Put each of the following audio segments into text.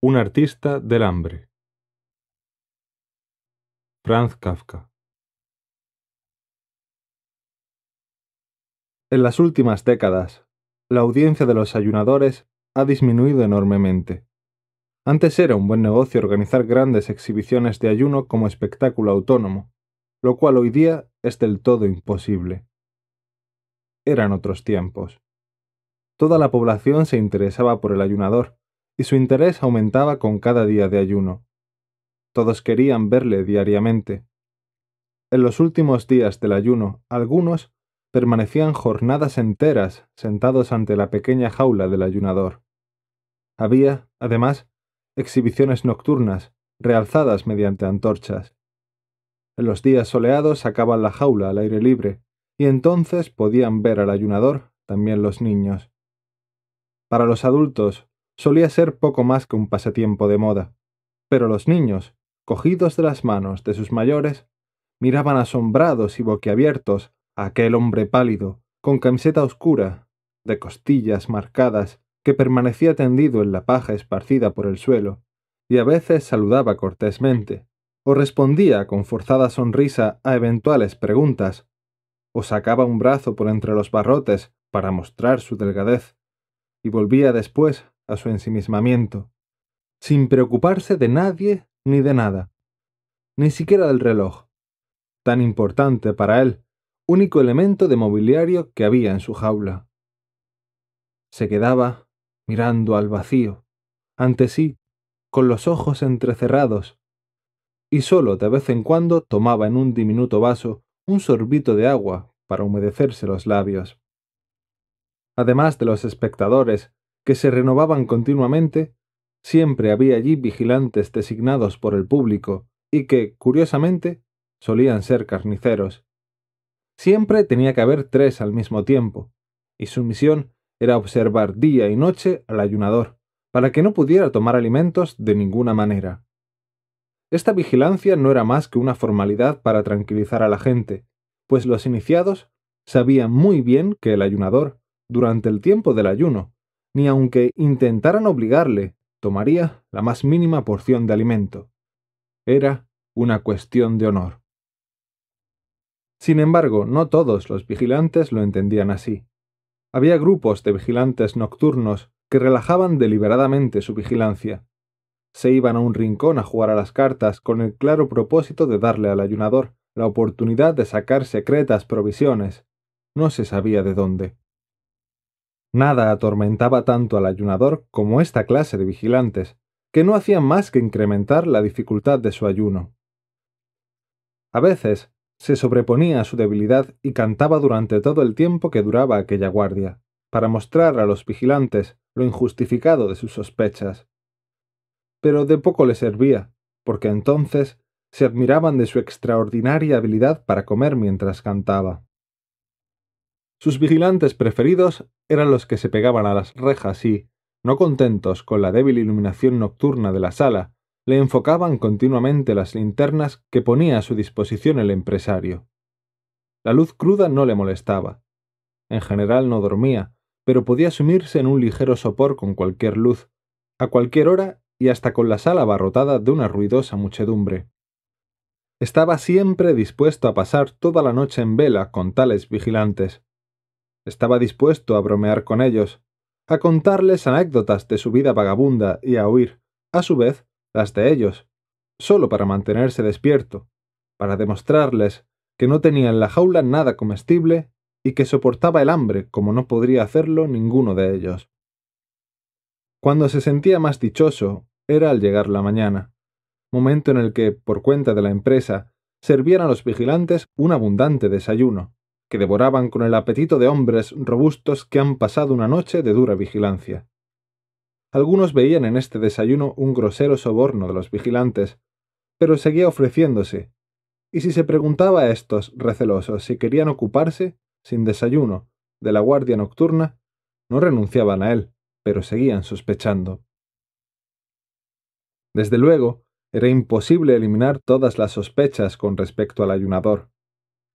Un artista del hambre. Franz Kafka. En las últimas décadas, la audiencia de los ayunadores ha disminuido enormemente. Antes era un buen negocio organizar grandes exhibiciones de ayuno como espectáculo autónomo, lo cual hoy día es del todo imposible. Eran otros tiempos. Toda la población se interesaba por el ayunador, y su interés aumentaba con cada día de ayuno. Todos querían verle diariamente. En los últimos días del ayuno, algunos permanecían jornadas enteras sentados ante la pequeña jaula del ayunador. Había, además, exhibiciones nocturnas, realzadas mediante antorchas. En los días soleados sacaban la jaula al aire libre, y entonces podían ver al ayunador también los niños. Para los adultos, solía ser poco más que un pasatiempo de moda, pero los niños, cogidos de las manos de sus mayores, miraban asombrados y boquiabiertos a aquel hombre pálido, con camiseta oscura, de costillas marcadas, que permanecía tendido en la paja esparcida por el suelo, y a veces saludaba cortésmente, o respondía con forzada sonrisa a eventuales preguntas, o sacaba un brazo por entre los barrotes para mostrar su delgadez, y volvía después a su ensimismamiento, sin preocuparse de nadie ni de nada, ni siquiera del reloj, tan importante para él, único elemento de mobiliario que había en su jaula. Se quedaba mirando al vacío, ante sí, con los ojos entrecerrados, y solo de vez en cuando tomaba en un diminuto vaso un sorbito de agua para humedecerse los labios. Además de los espectadores que se renovaban continuamente, siempre había allí vigilantes designados por el público y que, curiosamente, solían ser carniceros. Siempre tenía que haber tres al mismo tiempo, y su misión era observar día y noche al ayunador, para que no pudiera tomar alimentos de ninguna manera. Esta vigilancia no era más que una formalidad para tranquilizar a la gente, pues los iniciados sabían muy bien que el ayunador, durante el tiempo del ayuno, ni aunque intentaran obligarle, tomaría la más mínima porción de alimento. Era una cuestión de honor. Sin embargo, no todos los vigilantes lo entendían así. Había grupos de vigilantes nocturnos que relajaban deliberadamente su vigilancia. Se iban a un rincón a jugar a las cartas con el claro propósito de darle al ayunador la oportunidad de sacar secretas provisiones. No se sabía de dónde. Nada atormentaba tanto al ayunador como esta clase de vigilantes, que no hacían más que incrementar la dificultad de su ayuno. A veces, se sobreponía a su debilidad y cantaba durante todo el tiempo que duraba aquella guardia, para mostrar a los vigilantes lo injustificado de sus sospechas. Pero de poco le servía, porque entonces se admiraban de su extraordinaria habilidad para comer mientras cantaba. Sus vigilantes preferidos eran los que se pegaban a las rejas y, no contentos con la débil iluminación nocturna de la sala, le enfocaban continuamente las linternas que ponía a su disposición el empresario. La luz cruda no le molestaba. En general no dormía, pero podía sumirse en un ligero sopor con cualquier luz, a cualquier hora y hasta con la sala abarrotada de una ruidosa muchedumbre. Estaba siempre dispuesto a pasar toda la noche en vela con tales vigilantes, estaba dispuesto a bromear con ellos, a contarles anécdotas de su vida vagabunda y a oír, a su vez, las de ellos, solo para mantenerse despierto, para demostrarles que no tenía en la jaula nada comestible y que soportaba el hambre como no podría hacerlo ninguno de ellos. Cuando se sentía más dichoso era al llegar la mañana, momento en el que, por cuenta de la empresa, servían a los vigilantes un abundante desayuno, que devoraban con el apetito de hombres robustos que han pasado una noche de dura vigilancia. Algunos veían en este desayuno un grosero soborno de los vigilantes, pero seguía ofreciéndose, y si se preguntaba a estos recelosos si querían ocuparse, sin desayuno, de la guardia nocturna, no renunciaban a él, pero seguían sospechando. Desde luego, era imposible eliminar todas las sospechas con respecto al ayunador.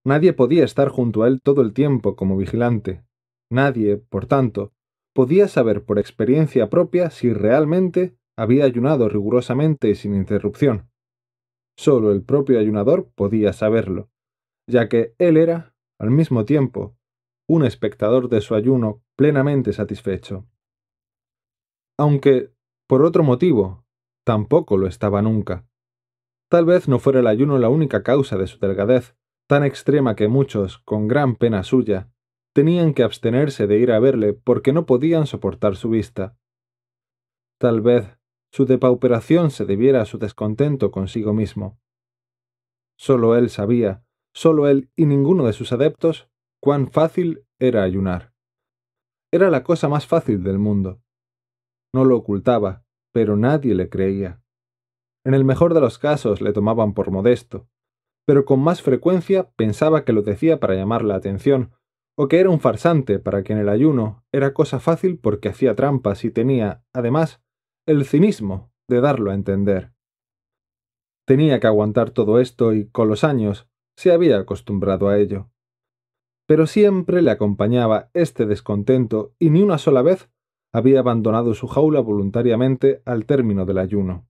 Nadie podía estar junto a él todo el tiempo como vigilante. Nadie, por tanto, podía saber por experiencia propia si realmente había ayunado rigurosamente y sin interrupción. Solo el propio ayunador podía saberlo, ya que él era, al mismo tiempo, un espectador de su ayuno plenamente satisfecho. Aunque, por otro motivo, tampoco lo estaba nunca. Tal vez no fuera el ayuno la única causa de su delgadez, tan extrema que muchos, con gran pena suya, tenían que abstenerse de ir a verle porque no podían soportar su vista. Tal vez su depauperación se debiera a su descontento consigo mismo. Sólo él sabía, sólo él y ninguno de sus adeptos, cuán fácil era ayunar. Era la cosa más fácil del mundo. No lo ocultaba, pero nadie le creía. En el mejor de los casos le tomaban por modesto, pero con más frecuencia pensaba que lo decía para llamar la atención, o que era un farsante para en el ayuno era cosa fácil porque hacía trampas y tenía, además, el cinismo de darlo a entender. Tenía que aguantar todo esto y, con los años, se había acostumbrado a ello. Pero siempre le acompañaba este descontento y ni una sola vez había abandonado su jaula voluntariamente al término del ayuno.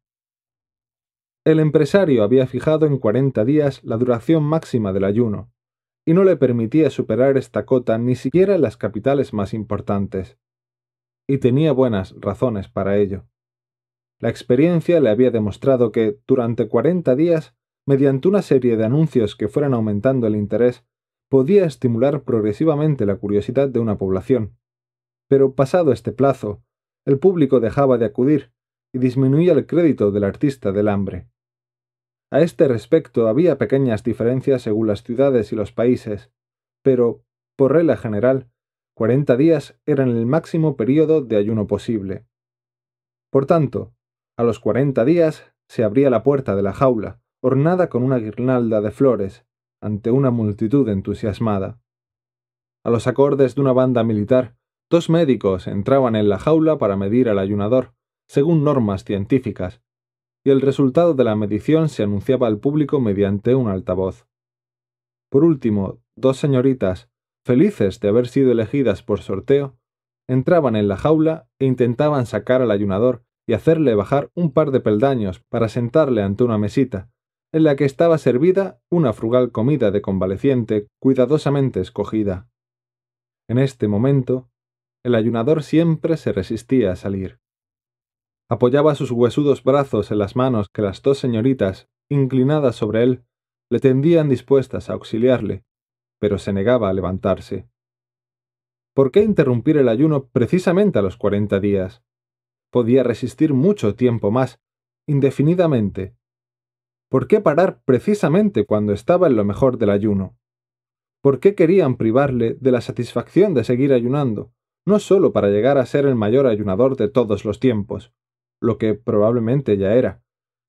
El empresario había fijado en 40 días la duración máxima del ayuno, y no le permitía superar esta cota ni siquiera en las capitales más importantes. Y tenía buenas razones para ello. La experiencia le había demostrado que, durante 40 días, mediante una serie de anuncios que fueran aumentando el interés, podía estimular progresivamente la curiosidad de una población. Pero pasado este plazo, el público dejaba de acudir y disminuía el crédito del artista del hambre. A este respecto había pequeñas diferencias según las ciudades y los países, pero, por regla general, cuarenta días eran el máximo periodo de ayuno posible. Por tanto, a los cuarenta días se abría la puerta de la jaula, ornada con una guirnalda de flores, ante una multitud entusiasmada. A los acordes de una banda militar, dos médicos entraban en la jaula para medir al ayunador, según normas científicas, y el resultado de la medición se anunciaba al público mediante un altavoz. Por último, dos señoritas, felices de haber sido elegidas por sorteo, entraban en la jaula e intentaban sacar al ayunador y hacerle bajar un par de peldaños para sentarle ante una mesita, en la que estaba servida una frugal comida de convaleciente cuidadosamente escogida. En este momento, el ayunador siempre se resistía a salir. Apoyaba sus huesudos brazos en las manos que las dos señoritas, inclinadas sobre él, le tendían dispuestas a auxiliarle, pero se negaba a levantarse. ¿Por qué interrumpir el ayuno precisamente a los cuarenta días? Podía resistir mucho tiempo más, indefinidamente. ¿Por qué parar precisamente cuando estaba en lo mejor del ayuno? ¿Por qué querían privarle de la satisfacción de seguir ayunando, no sólo para llegar a ser el mayor ayunador de todos los tiempos, lo que probablemente ya era,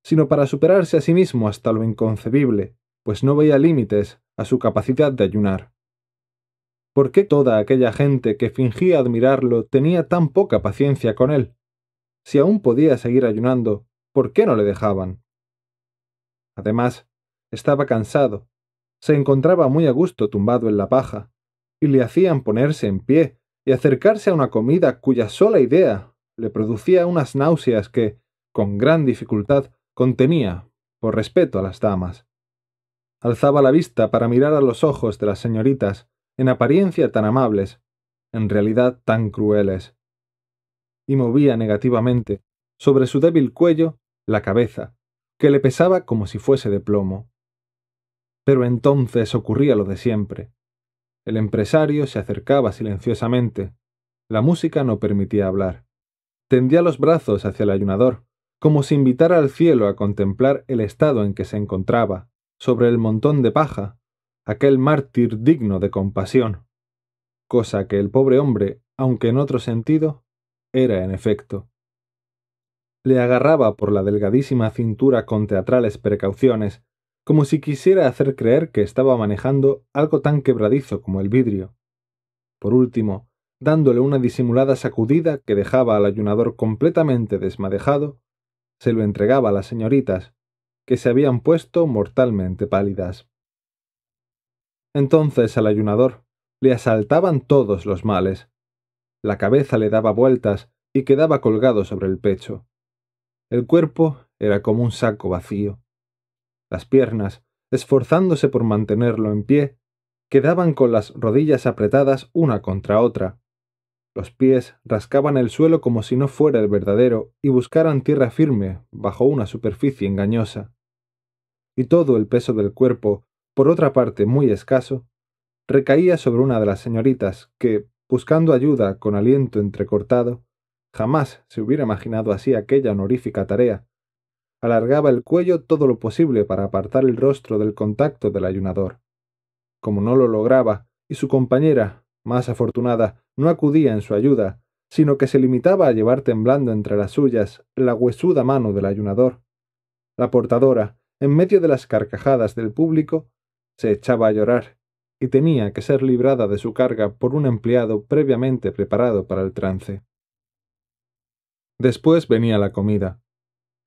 sino para superarse a sí mismo hasta lo inconcebible, pues no veía límites a su capacidad de ayunar. ¿Por qué toda aquella gente que fingía admirarlo tenía tan poca paciencia con él? Si aún podía seguir ayunando, ¿por qué no le dejaban? Además, estaba cansado, se encontraba muy a gusto tumbado en la paja, y le hacían ponerse en pie y acercarse a una comida cuya sola idea le producía unas náuseas que, con gran dificultad, contenía, por respeto a las damas. Alzaba la vista para mirar a los ojos de las señoritas, en apariencia tan amables, en realidad tan crueles. Y movía negativamente, sobre su débil cuello, la cabeza, que le pesaba como si fuese de plomo. Pero entonces ocurría lo de siempre. El empresario se acercaba silenciosamente. La música no permitía hablar. Tendía los brazos hacia el ayunador, como si invitara al cielo a contemplar el estado en que se encontraba, sobre el montón de paja, aquel mártir digno de compasión, cosa que el pobre hombre, aunque en otro sentido, era en efecto. Le agarraba por la delgadísima cintura con teatrales precauciones, como si quisiera hacer creer que estaba manejando algo tan quebradizo como el vidrio. Por último, dándole una disimulada sacudida que dejaba al ayunador completamente desmadejado, se lo entregaba a las señoritas, que se habían puesto mortalmente pálidas. Entonces al ayunador le asaltaban todos los males. La cabeza le daba vueltas y quedaba colgado sobre el pecho. El cuerpo era como un saco vacío. Las piernas, esforzándose por mantenerlo en pie, quedaban con las rodillas apretadas una contra otra, los pies rascaban el suelo como si no fuera el verdadero y buscaran tierra firme bajo una superficie engañosa. Y todo el peso del cuerpo, por otra parte muy escaso, recaía sobre una de las señoritas que, buscando ayuda con aliento entrecortado, jamás se hubiera imaginado así aquella honorífica tarea. Alargaba el cuello todo lo posible para apartar el rostro del contacto del ayunador. Como no lo lograba, y su compañera, más afortunada, no acudía en su ayuda, sino que se limitaba a llevar temblando entre las suyas la huesuda mano del ayunador. La portadora, en medio de las carcajadas del público, se echaba a llorar, y tenía que ser librada de su carga por un empleado previamente preparado para el trance. Después venía la comida.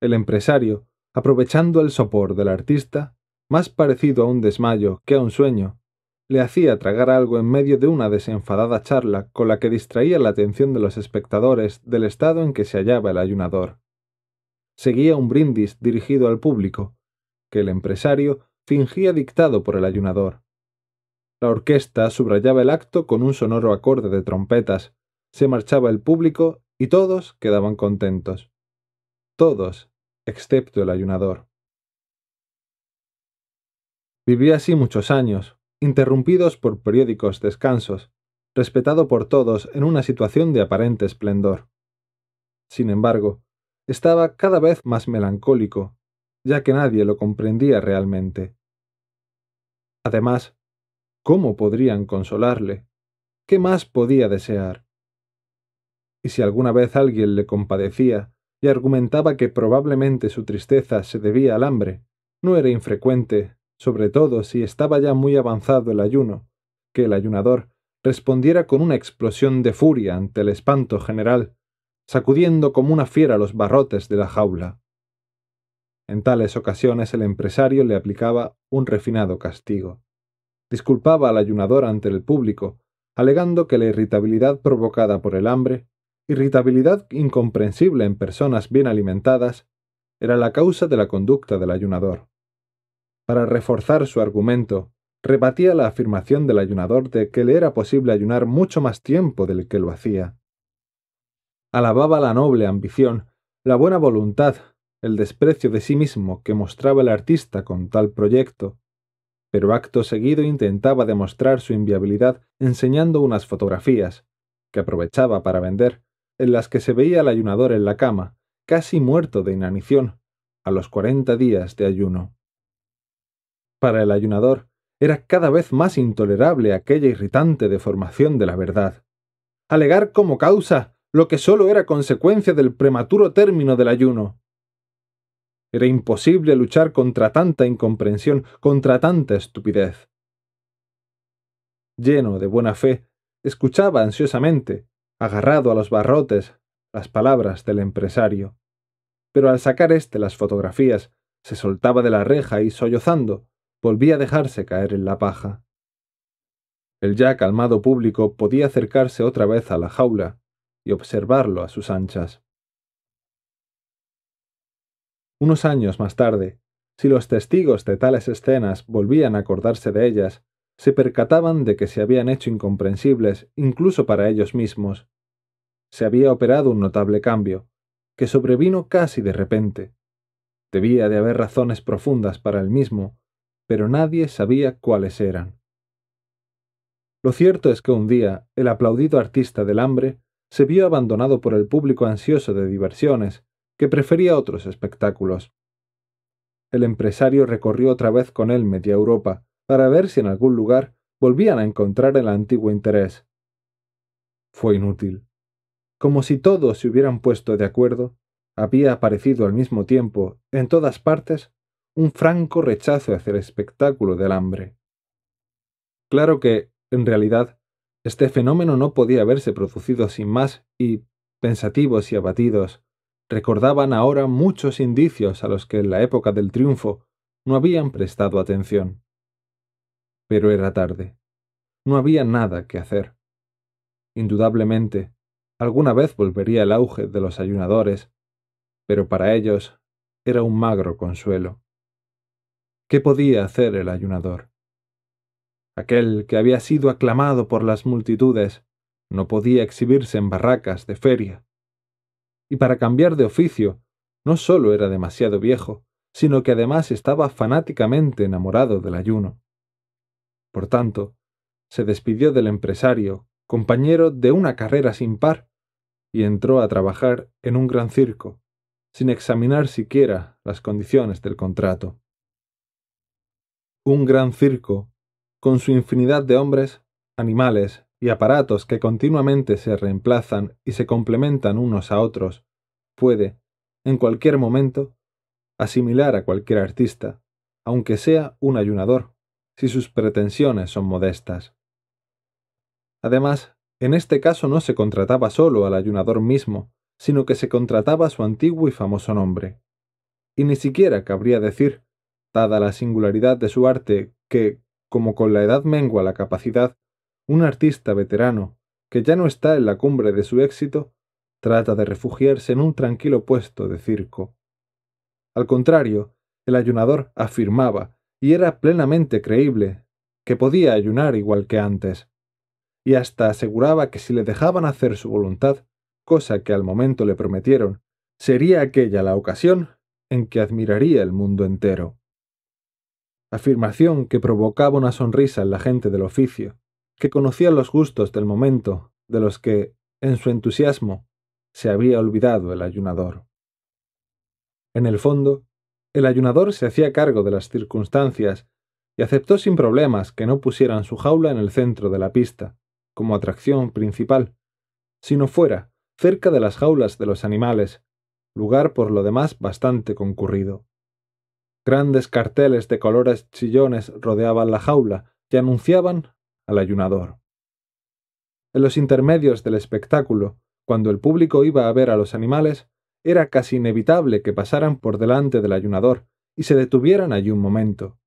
El empresario, aprovechando el sopor del artista, más parecido a un desmayo que a un sueño, le hacía tragar algo en medio de una desenfadada charla con la que distraía la atención de los espectadores del estado en que se hallaba el ayunador. Seguía un brindis dirigido al público, que el empresario fingía dictado por el ayunador. La orquesta subrayaba el acto con un sonoro acorde de trompetas, se marchaba el público y todos quedaban contentos. Todos, excepto el ayunador. Viví así muchos años, interrumpidos por periódicos descansos, respetado por todos en una situación de aparente esplendor. Sin embargo, estaba cada vez más melancólico, ya que nadie lo comprendía realmente. Además, ¿cómo podrían consolarle? ¿Qué más podía desear? Y si alguna vez alguien le compadecía y argumentaba que probablemente su tristeza se debía al hambre, no era infrecuente sobre todo si estaba ya muy avanzado el ayuno, que el ayunador respondiera con una explosión de furia ante el espanto general, sacudiendo como una fiera los barrotes de la jaula. En tales ocasiones el empresario le aplicaba un refinado castigo. Disculpaba al ayunador ante el público, alegando que la irritabilidad provocada por el hambre, irritabilidad incomprensible en personas bien alimentadas, era la causa de la conducta del ayunador. Para reforzar su argumento, rebatía la afirmación del ayunador de que le era posible ayunar mucho más tiempo del que lo hacía. Alababa la noble ambición, la buena voluntad, el desprecio de sí mismo que mostraba el artista con tal proyecto, pero acto seguido intentaba demostrar su inviabilidad enseñando unas fotografías, que aprovechaba para vender, en las que se veía al ayunador en la cama, casi muerto de inanición, a los cuarenta días de ayuno. Para el ayunador, era cada vez más intolerable aquella irritante deformación de la verdad. Alegar como causa lo que sólo era consecuencia del prematuro término del ayuno. Era imposible luchar contra tanta incomprensión, contra tanta estupidez. Lleno de buena fe, escuchaba ansiosamente, agarrado a los barrotes, las palabras del empresario. Pero al sacar éste las fotografías, se soltaba de la reja y, sollozando, volvía a dejarse caer en la paja. El ya calmado público podía acercarse otra vez a la jaula y observarlo a sus anchas. Unos años más tarde, si los testigos de tales escenas volvían a acordarse de ellas, se percataban de que se habían hecho incomprensibles incluso para ellos mismos. Se había operado un notable cambio, que sobrevino casi de repente. Debía de haber razones profundas para el mismo, pero nadie sabía cuáles eran. Lo cierto es que un día el aplaudido artista del hambre se vio abandonado por el público ansioso de diversiones, que prefería otros espectáculos. El empresario recorrió otra vez con él media Europa para ver si en algún lugar volvían a encontrar el antiguo interés. Fue inútil. Como si todos se hubieran puesto de acuerdo, había aparecido al mismo tiempo, en todas partes, un franco rechazo hacia el espectáculo del hambre. Claro que, en realidad, este fenómeno no podía haberse producido sin más y, pensativos y abatidos, recordaban ahora muchos indicios a los que en la época del triunfo no habían prestado atención. Pero era tarde. No había nada que hacer. Indudablemente, alguna vez volvería el auge de los ayunadores, pero para ellos era un magro consuelo. ¿Qué podía hacer el ayunador? Aquel que había sido aclamado por las multitudes no podía exhibirse en barracas de feria. Y para cambiar de oficio, no sólo era demasiado viejo, sino que además estaba fanáticamente enamorado del ayuno. Por tanto, se despidió del empresario, compañero de una carrera sin par, y entró a trabajar en un gran circo, sin examinar siquiera las condiciones del contrato un gran circo, con su infinidad de hombres, animales y aparatos que continuamente se reemplazan y se complementan unos a otros, puede, en cualquier momento, asimilar a cualquier artista, aunque sea un ayunador, si sus pretensiones son modestas. Además, en este caso no se contrataba solo al ayunador mismo, sino que se contrataba su antiguo y famoso nombre. Y ni siquiera cabría decir dada la singularidad de su arte que, como con la edad mengua la capacidad, un artista veterano, que ya no está en la cumbre de su éxito, trata de refugiarse en un tranquilo puesto de circo. Al contrario, el ayunador afirmaba, y era plenamente creíble, que podía ayunar igual que antes, y hasta aseguraba que si le dejaban hacer su voluntad, cosa que al momento le prometieron, sería aquella la ocasión en que admiraría el mundo entero afirmación que provocaba una sonrisa en la gente del oficio, que conocía los gustos del momento de los que, en su entusiasmo, se había olvidado el ayunador. En el fondo, el ayunador se hacía cargo de las circunstancias y aceptó sin problemas que no pusieran su jaula en el centro de la pista, como atracción principal, sino fuera, cerca de las jaulas de los animales, lugar por lo demás bastante concurrido. Grandes carteles de colores chillones rodeaban la jaula y anunciaban al ayunador. En los intermedios del espectáculo, cuando el público iba a ver a los animales, era casi inevitable que pasaran por delante del ayunador y se detuvieran allí un momento.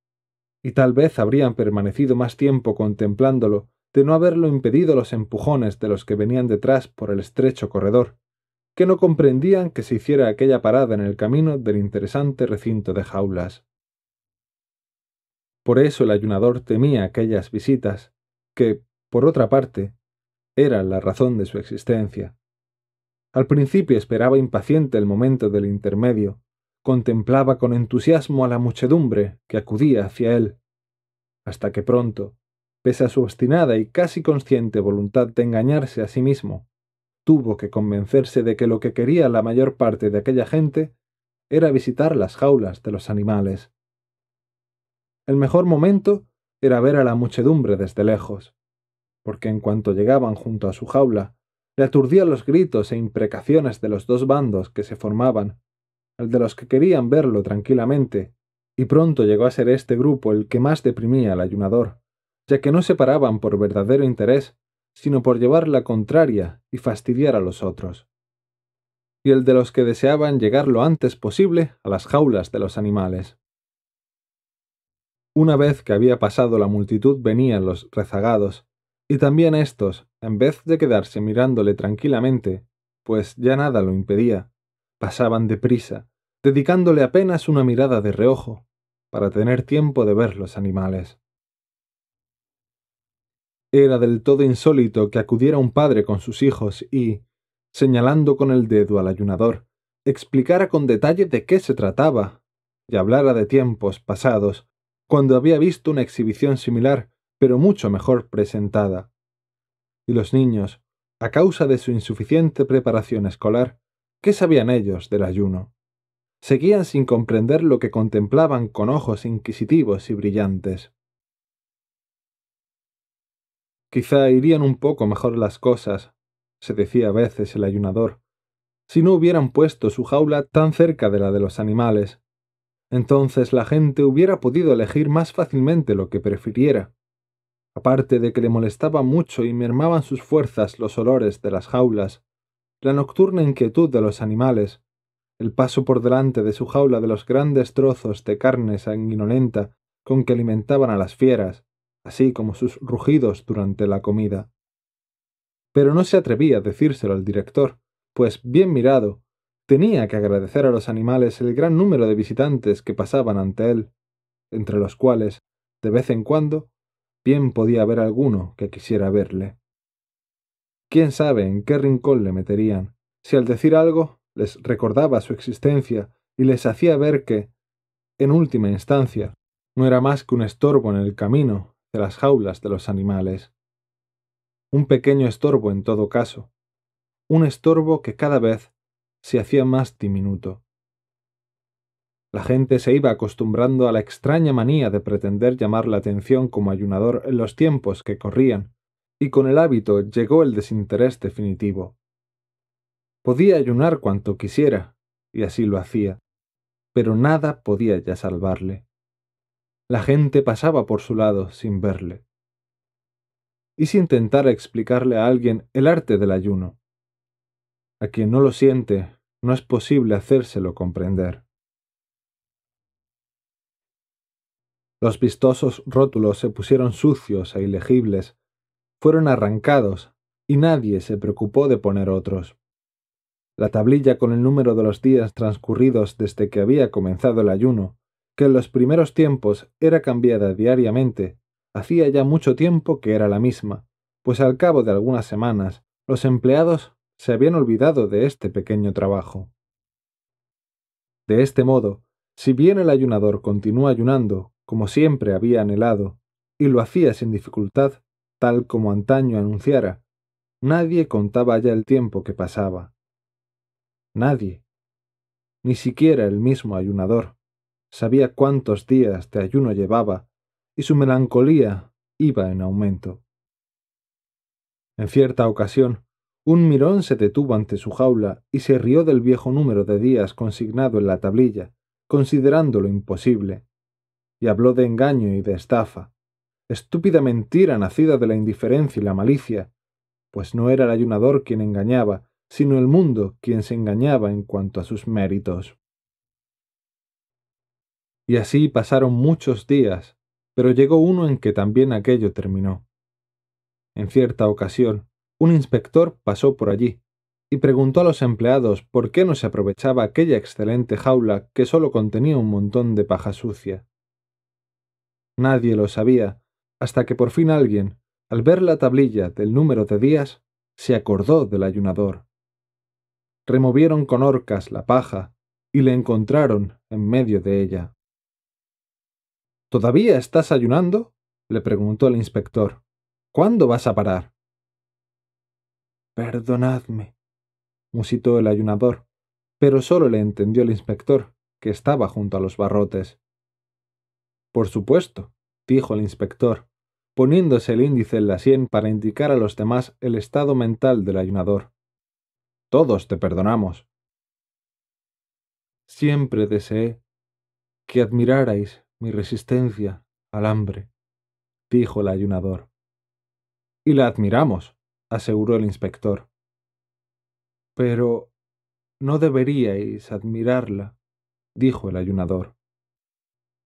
Y tal vez habrían permanecido más tiempo contemplándolo de no haberlo impedido los empujones de los que venían detrás por el estrecho corredor, que no comprendían que se hiciera aquella parada en el camino del interesante recinto de jaulas. Por eso el ayunador temía aquellas visitas, que, por otra parte, eran la razón de su existencia. Al principio esperaba impaciente el momento del intermedio, contemplaba con entusiasmo a la muchedumbre que acudía hacia él, hasta que pronto, pese a su obstinada y casi consciente voluntad de engañarse a sí mismo, tuvo que convencerse de que lo que quería la mayor parte de aquella gente era visitar las jaulas de los animales. El mejor momento era ver a la muchedumbre desde lejos, porque en cuanto llegaban junto a su jaula, le aturdían los gritos e imprecaciones de los dos bandos que se formaban, el de los que querían verlo tranquilamente, y pronto llegó a ser este grupo el que más deprimía al ayunador, ya que no se paraban por verdadero interés sino por llevar la contraria y fastidiar a los otros, y el de los que deseaban llegar lo antes posible a las jaulas de los animales. Una vez que había pasado la multitud venían los rezagados, y también estos, en vez de quedarse mirándole tranquilamente, pues ya nada lo impedía, pasaban deprisa, dedicándole apenas una mirada de reojo, para tener tiempo de ver los animales. Era del todo insólito que acudiera un padre con sus hijos y, señalando con el dedo al ayunador, explicara con detalle de qué se trataba, y hablara de tiempos pasados, cuando había visto una exhibición similar, pero mucho mejor presentada. Y los niños, a causa de su insuficiente preparación escolar, ¿qué sabían ellos del ayuno? Seguían sin comprender lo que contemplaban con ojos inquisitivos y brillantes. Quizá irían un poco mejor las cosas, se decía a veces el ayunador, si no hubieran puesto su jaula tan cerca de la de los animales. Entonces la gente hubiera podido elegir más fácilmente lo que prefiriera. Aparte de que le molestaba mucho y mermaban sus fuerzas los olores de las jaulas, la nocturna inquietud de los animales, el paso por delante de su jaula de los grandes trozos de carne sanguinolenta con que alimentaban a las fieras, así como sus rugidos durante la comida. Pero no se atrevía a decírselo al director, pues, bien mirado, tenía que agradecer a los animales el gran número de visitantes que pasaban ante él, entre los cuales, de vez en cuando, bien podía haber alguno que quisiera verle. Quién sabe en qué rincón le meterían, si al decir algo les recordaba su existencia y les hacía ver que, en última instancia, no era más que un estorbo en el camino de las jaulas de los animales. Un pequeño estorbo en todo caso, un estorbo que cada vez se hacía más diminuto. La gente se iba acostumbrando a la extraña manía de pretender llamar la atención como ayunador en los tiempos que corrían, y con el hábito llegó el desinterés definitivo. Podía ayunar cuanto quisiera, y así lo hacía, pero nada podía ya salvarle. La gente pasaba por su lado sin verle. ¿Y si intentara explicarle a alguien el arte del ayuno? A quien no lo siente, no es posible hacérselo comprender. Los vistosos rótulos se pusieron sucios e ilegibles, fueron arrancados, y nadie se preocupó de poner otros. La tablilla con el número de los días transcurridos desde que había comenzado el ayuno que en los primeros tiempos era cambiada diariamente, hacía ya mucho tiempo que era la misma, pues al cabo de algunas semanas los empleados se habían olvidado de este pequeño trabajo. De este modo, si bien el ayunador continúa ayunando, como siempre había anhelado, y lo hacía sin dificultad, tal como antaño anunciara, nadie contaba ya el tiempo que pasaba. Nadie. Ni siquiera el mismo ayunador sabía cuántos días de ayuno llevaba, y su melancolía iba en aumento. En cierta ocasión, un mirón se detuvo ante su jaula y se rió del viejo número de días consignado en la tablilla, considerándolo imposible, y habló de engaño y de estafa, estúpida mentira nacida de la indiferencia y la malicia, pues no era el ayunador quien engañaba, sino el mundo quien se engañaba en cuanto a sus méritos. Y así pasaron muchos días, pero llegó uno en que también aquello terminó. En cierta ocasión, un inspector pasó por allí y preguntó a los empleados por qué no se aprovechaba aquella excelente jaula que solo contenía un montón de paja sucia. Nadie lo sabía, hasta que por fin alguien, al ver la tablilla del número de días, se acordó del ayunador. Removieron con orcas la paja y le encontraron en medio de ella. ¿Todavía estás ayunando? le preguntó el inspector. ¿Cuándo vas a parar? Perdonadme, musitó el ayunador, pero solo le entendió el inspector, que estaba junto a los barrotes. Por supuesto, dijo el inspector, poniéndose el índice en la sien para indicar a los demás el estado mental del ayunador. Todos te perdonamos. Siempre deseé que admirarais mi resistencia al hambre, dijo el ayunador. Y la admiramos, aseguró el inspector. Pero no deberíais admirarla, dijo el ayunador.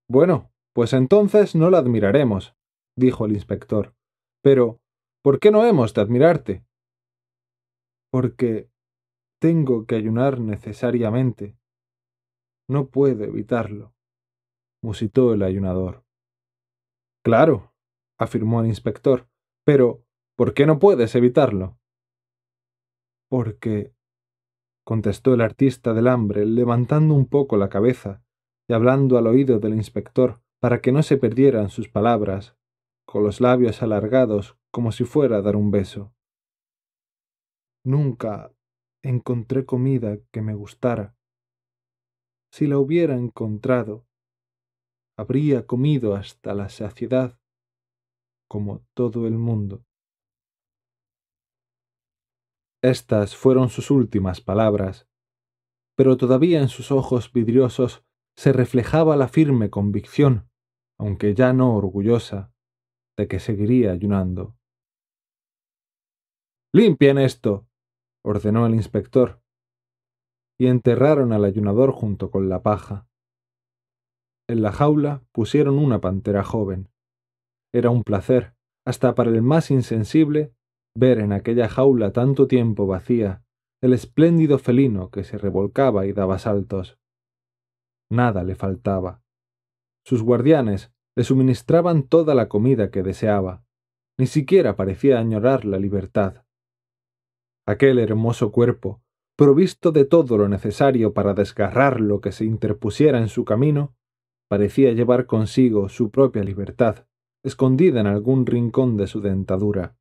Bueno, pues entonces no la admiraremos, dijo el inspector. Pero, ¿por qué no hemos de admirarte? Porque tengo que ayunar necesariamente. No puedo evitarlo musitó el ayunador. Claro, afirmó el inspector, pero ¿por qué no puedes evitarlo? Porque, contestó el artista del hambre, levantando un poco la cabeza y hablando al oído del inspector para que no se perdieran sus palabras, con los labios alargados como si fuera a dar un beso. Nunca encontré comida que me gustara. Si la hubiera encontrado, habría comido hasta la saciedad, como todo el mundo. Estas fueron sus últimas palabras, pero todavía en sus ojos vidriosos se reflejaba la firme convicción, aunque ya no orgullosa, de que seguiría ayunando. Limpien esto, ordenó el inspector, y enterraron al ayunador junto con la paja. En la jaula pusieron una pantera joven. Era un placer, hasta para el más insensible, ver en aquella jaula tanto tiempo vacía el espléndido felino que se revolcaba y daba saltos. Nada le faltaba. Sus guardianes le suministraban toda la comida que deseaba. Ni siquiera parecía añorar la libertad. Aquel hermoso cuerpo, provisto de todo lo necesario para desgarrar lo que se interpusiera en su camino, parecía llevar consigo su propia libertad, escondida en algún rincón de su dentadura.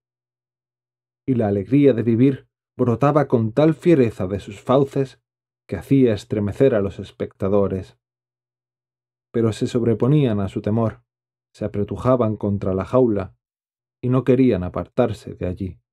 Y la alegría de vivir brotaba con tal fiereza de sus fauces que hacía estremecer a los espectadores. Pero se sobreponían a su temor, se apretujaban contra la jaula y no querían apartarse de allí.